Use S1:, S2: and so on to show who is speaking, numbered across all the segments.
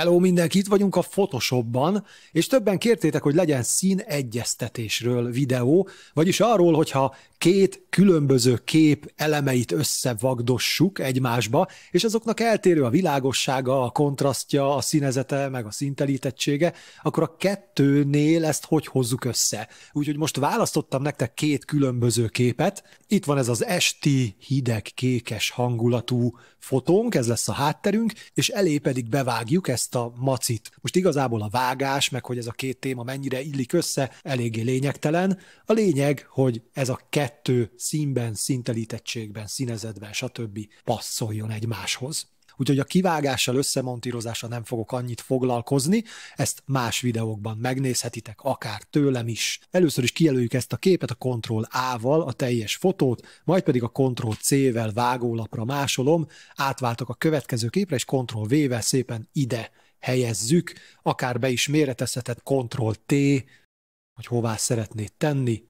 S1: Hello mindenki, itt vagyunk a Photoshopban, és többen kértétek, hogy legyen szín egyeztetésről videó, vagyis arról, hogyha két különböző kép elemeit összevagdossuk egymásba, és azoknak eltérő a világossága, a kontrasztja, a színezete, meg a szintelítettsége, akkor a kettőnél ezt hogy hozzuk össze? Úgyhogy most választottam nektek két különböző képet. Itt van ez az esti hideg kékes hangulatú fotónk, ez lesz a hátterünk, és elé pedig bevágjuk ezt a macit. Most igazából a vágás, meg hogy ez a két téma mennyire illik össze, eléggé lényegtelen. A lényeg, hogy ez a kettő színben, szintelítettségben, színezetben, stb. passzoljon egymáshoz úgyhogy a kivágással, összemontírozással nem fogok annyit foglalkozni, ezt más videókban megnézhetitek, akár tőlem is. Először is kijelöljük ezt a képet a Ctrl-A-val, a teljes fotót, majd pedig a Ctrl-C-vel vágólapra másolom, átváltok a következő képre, és Ctrl-V-vel szépen ide helyezzük, akár be is méretezheted Ctrl-T, hogy hová szeretnéd tenni.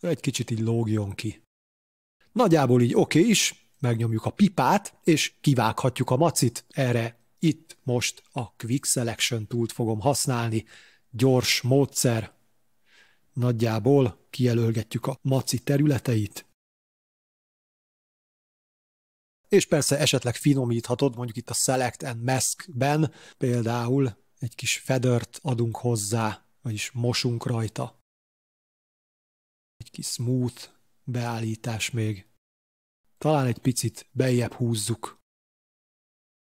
S1: Egy kicsit így lógjon ki. Nagyjából így oké okay is, megnyomjuk a pipát, és kivághatjuk a macit. Erre itt most a Quick Selection túlt fogom használni. Gyors módszer. Nagyjából kijelölgetjük a maci területeit, és persze esetleg finomíthatod, mondjuk itt a Select and Mask-ben például egy kis fedört adunk hozzá, vagyis mosunk rajta. Egy kis smooth beállítás még talán egy picit beljebb húzzuk.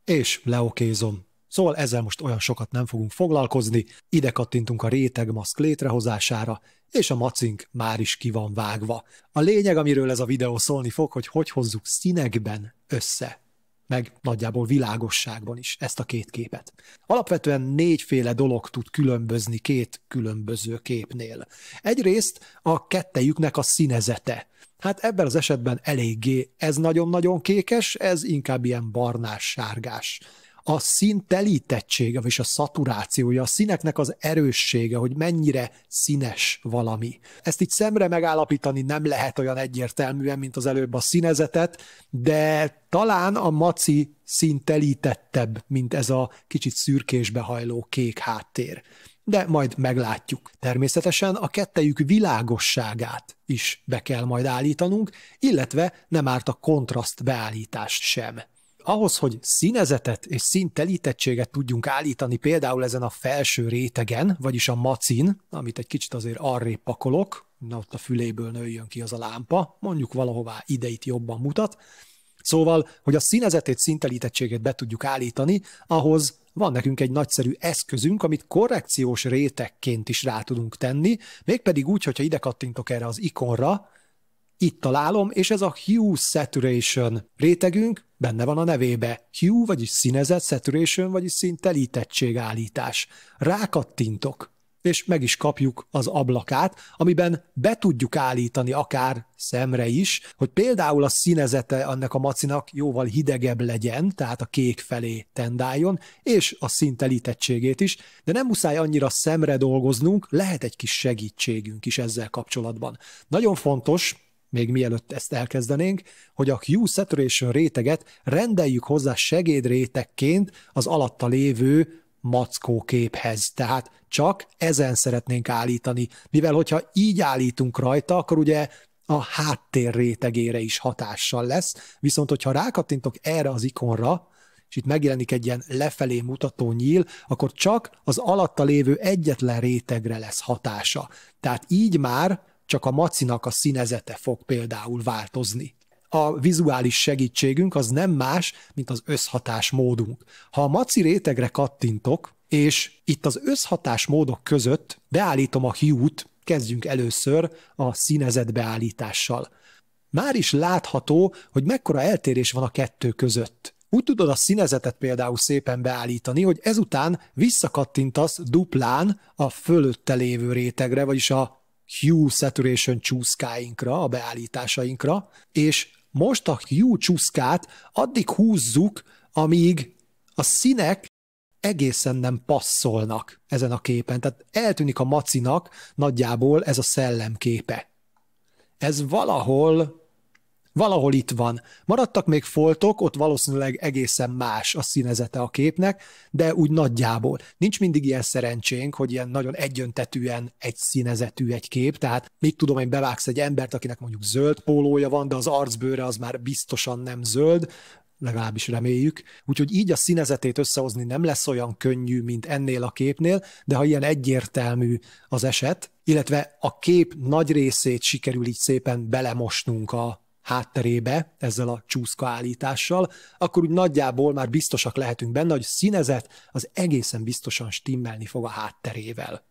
S1: És leokézom. Szóval ezzel most olyan sokat nem fogunk foglalkozni, ide kattintunk a maszk létrehozására, és a macink már is ki van vágva. A lényeg, amiről ez a videó szólni fog, hogy hogy hozzuk színekben össze meg nagyjából világosságban is ezt a két képet. Alapvetően négyféle dolog tud különbözni két különböző képnél. Egyrészt a kettejüknek a színezete. Hát ebben az esetben eléggé ez nagyon-nagyon kékes, ez inkább ilyen barnás-sárgás. A szín telítettsége, és a szaturációja, a színeknek az erőssége, hogy mennyire színes valami. Ezt így szemre megállapítani nem lehet olyan egyértelműen, mint az előbb a színezetet, de talán a maci szín telítettebb, mint ez a kicsit szürkésbe hajló kék háttér de majd meglátjuk. Természetesen a kettejük világosságát is be kell majd állítanunk, illetve nem árt a kontraszt beállítást sem. Ahhoz, hogy színezetet és színtelítettséget tudjunk állítani például ezen a felső rétegen, vagyis a macin, amit egy kicsit azért arrébb pakolok, na ott a füléből nőjön ki az a lámpa, mondjuk valahová ideit jobban mutat, Szóval, hogy a színezetét, szintelítettségét be tudjuk állítani, ahhoz van nekünk egy nagyszerű eszközünk, amit korrekciós rétegként is rá tudunk tenni, mégpedig úgy, hogyha ide kattintok erre az ikonra, itt találom, és ez a Hue Saturation rétegünk benne van a nevébe. Hue, vagyis színezet, saturation, vagyis színtelítettség állítás. Rákattintok és meg is kapjuk az ablakát, amiben be tudjuk állítani akár szemre is, hogy például a színezete annak a macinak jóval hidegebb legyen, tehát a kék felé tendáljon, és a szintelítettségét is, de nem muszáj annyira szemre dolgoznunk, lehet egy kis segítségünk is ezzel kapcsolatban. Nagyon fontos, még mielőtt ezt elkezdenénk, hogy a Hue Saturation réteget rendeljük hozzá segédrétekként az alatta lévő mackó képhez. Tehát csak ezen szeretnénk állítani, mivel hogyha így állítunk rajta, akkor ugye a háttér rétegére is hatással lesz, viszont hogyha rákattintok erre az ikonra, és itt megjelenik egy ilyen lefelé mutató nyíl, akkor csak az alatta lévő egyetlen rétegre lesz hatása. Tehát így már csak a macinak a színezete fog például változni a vizuális segítségünk az nem más, mint az összhatás módunk. Ha a maci rétegre kattintok, és itt az összhatás módok között beállítom a hue-t, kezdjünk először a színezet beállítással. Már is látható, hogy mekkora eltérés van a kettő között. Úgy tudod a színezetet például szépen beállítani, hogy ezután visszakattintasz duplán a fölötte lévő rétegre, vagyis a Hue Saturation csúszkáinkra, a beállításainkra, és most a hue csúszkát addig húzzuk, amíg a színek egészen nem passzolnak ezen a képen. Tehát eltűnik a macinak nagyjából ez a szellemképe. Ez valahol valahol itt van. Maradtak még foltok, ott valószínűleg egészen más a színezete a képnek, de úgy nagyjából. Nincs mindig ilyen szerencsénk, hogy ilyen nagyon egyöntetűen egy színezetű egy kép, tehát mit tudom, hogy bevágsz egy embert, akinek mondjuk zöld pólója van, de az arcbőre az már biztosan nem zöld, legalábbis reméljük. Úgyhogy így a színezetét összehozni nem lesz olyan könnyű, mint ennél a képnél, de ha ilyen egyértelmű az eset, illetve a kép nagy részét sikerül így szépen belemosnunk a hátterébe ezzel a csúszka állítással, akkor úgy nagyjából már biztosak lehetünk benne, hogy színezet az egészen biztosan stimmelni fog a hátterével.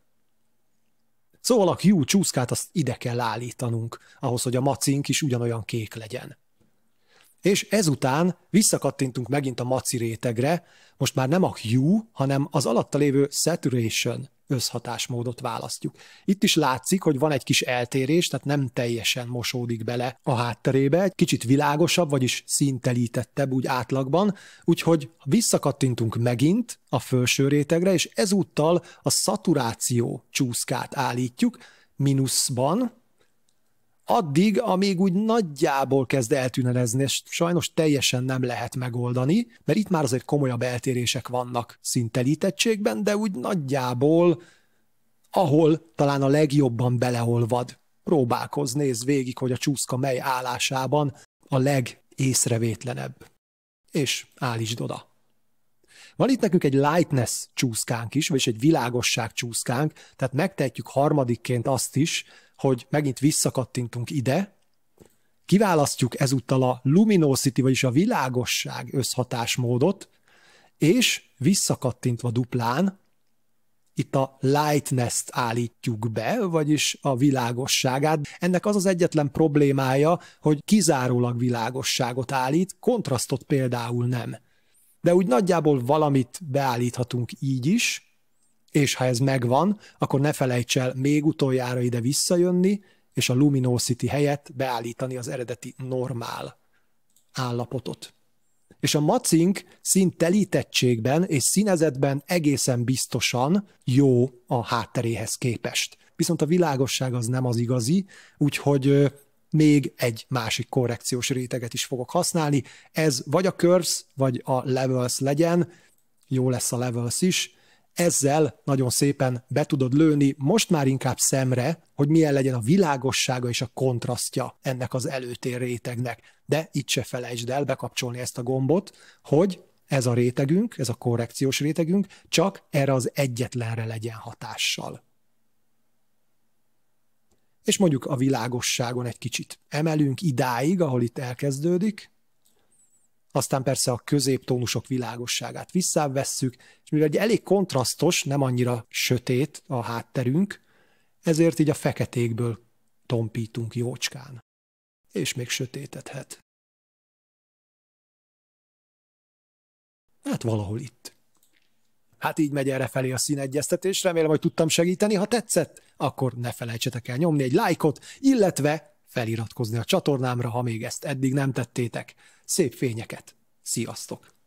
S1: Szóval a Q csúszkát azt ide kell állítanunk, ahhoz, hogy a macink is ugyanolyan kék legyen és ezután visszakattintunk megint a maci rétegre, most már nem a hue, hanem az alatta lévő saturation összhatásmódot választjuk. Itt is látszik, hogy van egy kis eltérés, tehát nem teljesen mosódik bele a hátterébe, egy kicsit világosabb, vagyis szintelítettebb úgy átlagban, úgyhogy visszakattintunk megint a felső rétegre, és ezúttal a szaturáció csúszkát állítjuk, mínuszban, addig, amíg úgy nagyjából kezd eltűnelezni, és sajnos teljesen nem lehet megoldani, mert itt már azért komolyabb eltérések vannak szintelítettségben, de úgy nagyjából, ahol talán a legjobban beleolvad, próbálkoz, néz végig, hogy a csúszka mely állásában a legészrevétlenebb. És állítsd oda. Van itt nekünk egy lightness csúszkánk is, vagyis egy világosság csúszkánk, tehát megtehetjük harmadikként azt is, hogy megint visszakattintunk ide, kiválasztjuk ezúttal a luminosity, vagyis a világosság összhatásmódot, és visszakattintva duplán itt a lightness-t állítjuk be, vagyis a világosságát. Ennek az az egyetlen problémája, hogy kizárólag világosságot állít, kontrasztot például nem. De úgy nagyjából valamit beállíthatunk így is, és ha ez megvan, akkor ne felejts el még utoljára ide visszajönni, és a Luminosity helyett beállítani az eredeti normál állapotot. És a macink szint telítettségben és színezetben egészen biztosan jó a hátteréhez képest. Viszont a világosság az nem az igazi, úgyhogy még egy másik korrekciós réteget is fogok használni. Ez vagy a curves, vagy a levels legyen, jó lesz a levels is, ezzel nagyon szépen be tudod lőni, most már inkább szemre, hogy milyen legyen a világossága és a kontrasztja ennek az előtér rétegnek. De itt se felejtsd el bekapcsolni ezt a gombot, hogy ez a rétegünk, ez a korrekciós rétegünk csak erre az egyetlenre legyen hatással. És mondjuk a világosságon egy kicsit emelünk idáig, ahol itt elkezdődik, aztán persze a középtónusok világosságát visszavesszük, és mivel egy elég kontrasztos, nem annyira sötét a hátterünk, ezért így a feketékből tompítunk jócskán. És még sötétedhet. Hát valahol itt. Hát így megy erre felé a színegyeztetés, remélem, hogy tudtam segíteni. Ha tetszett, akkor ne felejtsetek el nyomni egy lájkot, illetve feliratkozni a csatornámra, ha még ezt eddig nem tettétek. Szép fényeket! Sziasztok!